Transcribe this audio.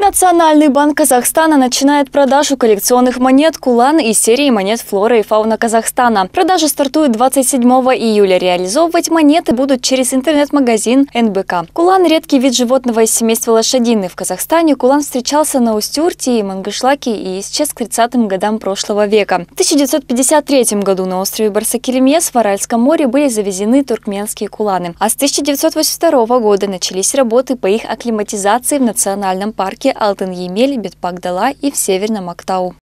Национальный банк Казахстана начинает продажу коллекционных монет «Кулан» из серии монет «Флора и фауна Казахстана». Продажа стартует 27 июля. Реализовывать монеты будут через интернет-магазин НБК. «Кулан» – редкий вид животного из семейства лошадины. В Казахстане «Кулан» встречался на Устюрте и Мангышлаке и исчез к 30-м годам прошлого века. В 1953 году на острове Барсакелемес в Аральском море были завезены туркменские «Куланы». А с 1982 года начались работы по их акклиматизации в национальном парке Алтын-Емель, бетпак и в Северном Актау.